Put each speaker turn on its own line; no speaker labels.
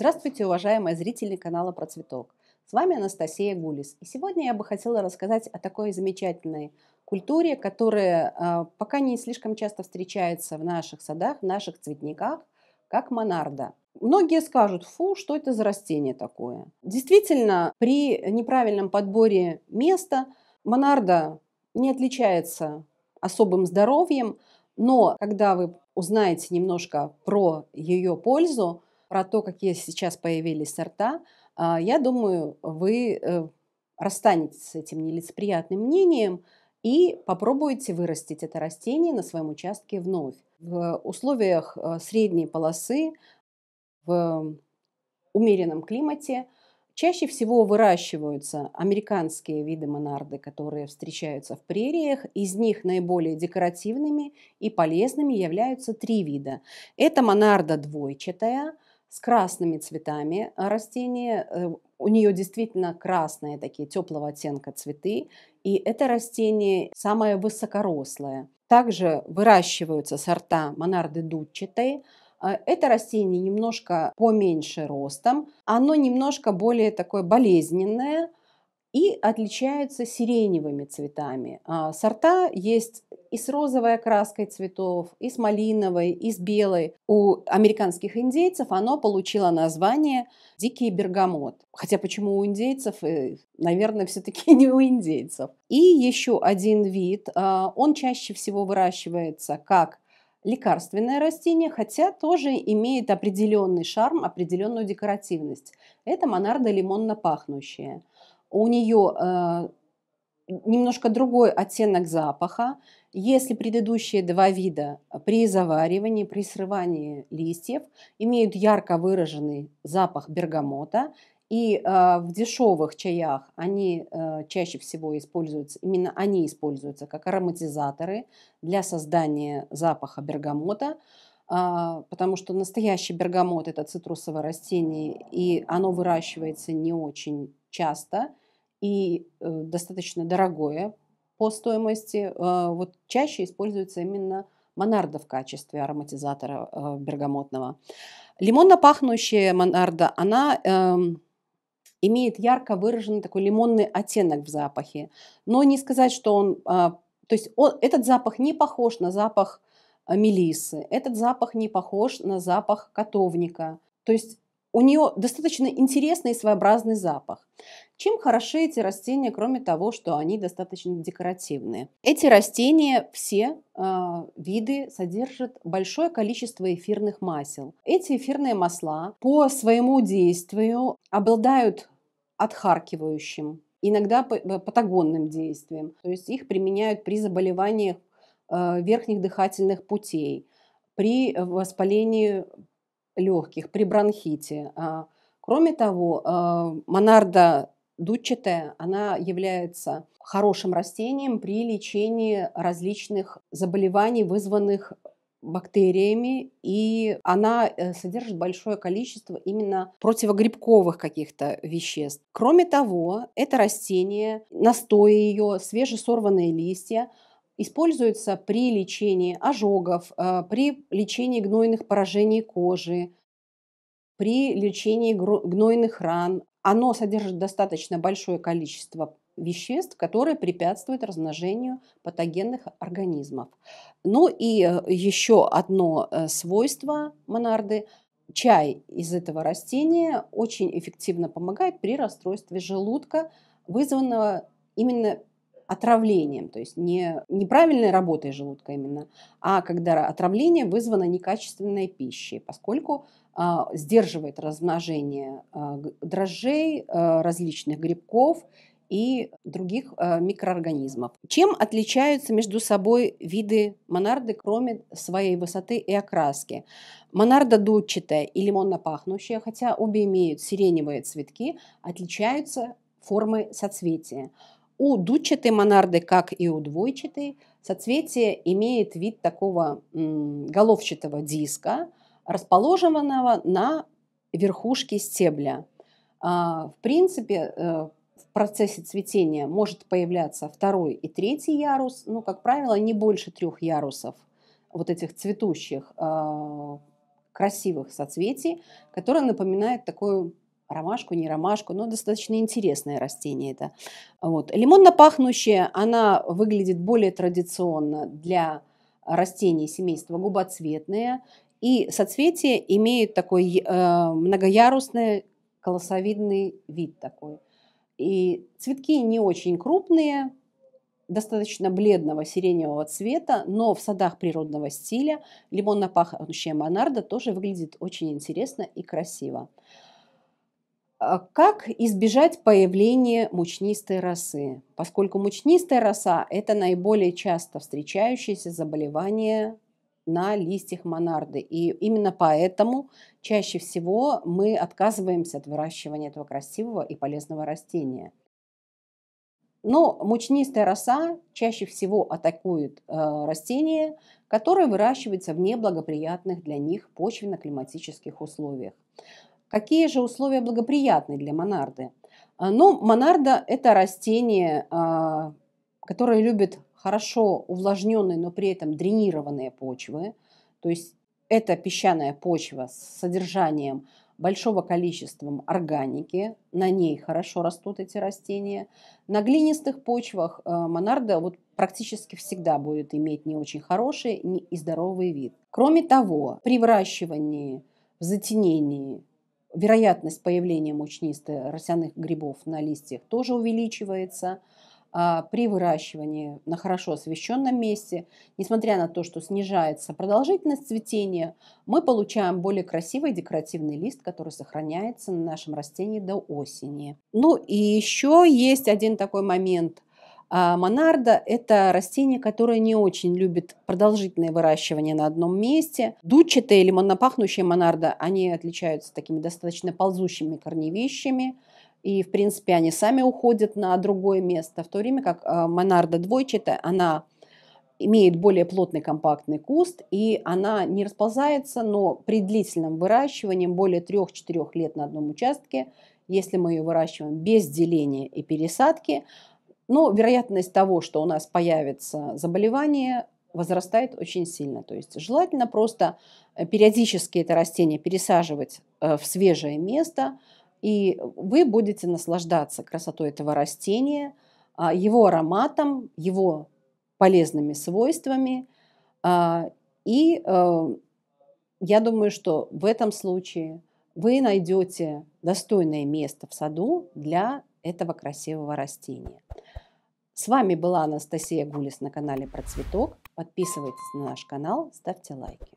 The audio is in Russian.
Здравствуйте, уважаемые зрители канала Про Цветок. С вами Анастасия Гулис. И сегодня я бы хотела рассказать о такой замечательной культуре, которая а, пока не слишком часто встречается в наших садах, в наших цветниках, как монарда. Многие скажут, фу, что это за растение такое. Действительно, при неправильном подборе места монарда не отличается особым здоровьем, но когда вы узнаете немножко про ее пользу, про то, какие сейчас появились сорта, а, я думаю, вы э, расстанетесь с этим нелицеприятным мнением и попробуете вырастить это растение на своем участке вновь. В условиях э, средней полосы, в умеренном климате чаще всего выращиваются американские виды монарды, которые встречаются в прериях. Из них наиболее декоративными и полезными являются три вида. Это монарда двойчатая – с красными цветами а, растение. Э, у нее действительно красные такие теплого оттенка цветы. И это растение самое высокорослое. Также выращиваются сорта монарды дудчатой. А, это растение немножко поменьше ростом. Оно немножко более такое болезненное, и отличаются сиреневыми цветами. А, сорта есть и с розовой окраской цветов, и с малиновой, и с белой. У американских индейцев оно получило название «дикий бергамот». Хотя почему у индейцев? Э, наверное, все-таки не у индейцев. И еще один вид. А, он чаще всего выращивается как лекарственное растение, хотя тоже имеет определенный шарм, определенную декоративность. Это монарда лимонно-пахнущая у нее э, немножко другой оттенок запаха. Если предыдущие два вида э, при заваривании, при срывании листьев имеют ярко выраженный запах бергамота, и э, в дешевых чаях они э, чаще всего используются, именно они используются как ароматизаторы для создания запаха бергамота, э, потому что настоящий бергамот это цитрусовое растение, и оно выращивается не очень часто и э, достаточно дорогое по стоимости. Э, вот чаще используется именно монарда в качестве ароматизатора э, бергамотного. Лимонно пахнущая монарда, она эм, имеет ярко выраженный такой лимонный оттенок в запахе. Но не сказать, что он... А, то есть он, этот запах не похож на запах мелисы, этот запах не похож на запах котовника. То есть у нее достаточно интересный и своеобразный запах. Чем хороши эти растения, кроме того, что они достаточно декоративные? Эти растения, все э, виды, содержат большое количество эфирных масел. Эти эфирные масла по своему действию обладают отхаркивающим, иногда э, патагонным действием. То есть их применяют при заболеваниях э, верхних дыхательных путей, при воспалении легких при бронхите. А, кроме того, а, монарда дудчатая, она является хорошим растением при лечении различных заболеваний, вызванных бактериями, и она э, содержит большое количество именно противогрибковых каких-то веществ. Кроме того, это растение, настои ее, свежесорванные листья – используется при лечении ожогов, э, при лечении гнойных поражений кожи, при лечении гнойных ран. Оно содержит достаточно большое количество веществ, которые препятствуют размножению патогенных организмов. Ну и э, еще одно э, свойство монарды чай из этого растения очень эффективно помогает при расстройстве желудка, вызванного именно отравлением, то есть не неправильной работой желудка именно, а когда отравление вызвано некачественной пищей, поскольку э, сдерживает размножение э, дрожжей, э, различных грибков и других микроорганизмов. Чем отличаются между собой виды монарды, кроме своей высоты и окраски? Монарда дудчатая и лимонно пахнущая, хотя обе имеют сиреневые цветки, отличаются формой соцветия. У дудчатой монарды, как и у двойчатой, соцветие имеет вид такого головчатого диска, расположенного на верхушке стебля. А, в принципе, э, в процессе цветения может появляться второй и третий ярус, но, ну, как правило, не больше трех ярусов вот этих цветущих а, красивых соцветий, которые напоминают такую ромашку, не ромашку, но достаточно интересное растение это. Вот. Лимонно-пахнущая, она выглядит более традиционно для растений семейства губоцветные, и соцветие имеет такой э, многоярусный колосовидный вид такой. И цветки не очень крупные, достаточно бледного сиреневого цвета, но в садах природного стиля лимонно-пахнущая монарда тоже выглядит очень интересно и красиво. А как избежать появления мучнистой росы? Поскольку мучнистая роса – это наиболее часто встречающееся заболевание на листьях монарды. И именно поэтому чаще всего мы отказываемся от выращивания этого красивого и полезного растения. Но мучнистая роса чаще всего атакует э, растения, которые выращиваются в неблагоприятных для них почвенно-климатических условиях. Какие же условия благоприятны для монарды? А, ну, монарда – это растение, а, которое любит хорошо увлажненные, но при этом дренированные почвы. То есть это песчаная почва с содержанием большого количества органики, на ней хорошо растут эти растения. На глинистых почвах а, монарда вот практически всегда будет иметь не очень хороший и здоровый вид. Кроме того, при выращивании в затенении вероятность появления мучнистых росяных грибов на листьях тоже увеличивается. А, при выращивании на хорошо освещенном месте, несмотря на то, что снижается продолжительность цветения, мы получаем более красивый декоративный лист, который сохраняется на нашем растении до осени. Ну и еще есть один такой момент – а монарда – это растение, которое не очень любит продолжительное выращивание на одном месте. Дучатая или монопахнущая монарда, они отличаются такими достаточно ползущими корневищами. И, в принципе, они сами уходят на другое место. В то время как а, монарда двойчатая, она имеет более плотный компактный куст, и она не расползается, но при длительном выращивании более 3-4 лет на одном участке, если мы ее выращиваем без деления и пересадки, но вероятность того, что у нас появится заболевание, возрастает очень сильно. То есть желательно просто э, периодически это растение пересаживать э, в свежее место, и вы будете наслаждаться красотой этого растения, а, его ароматом, его полезными свойствами. А, и э, я думаю, что в этом случае вы найдете достойное место в саду для этого красивого растения. С вами была Анастасия Гулис на канале Про Цветок. Подписывайтесь на наш канал, ставьте лайки.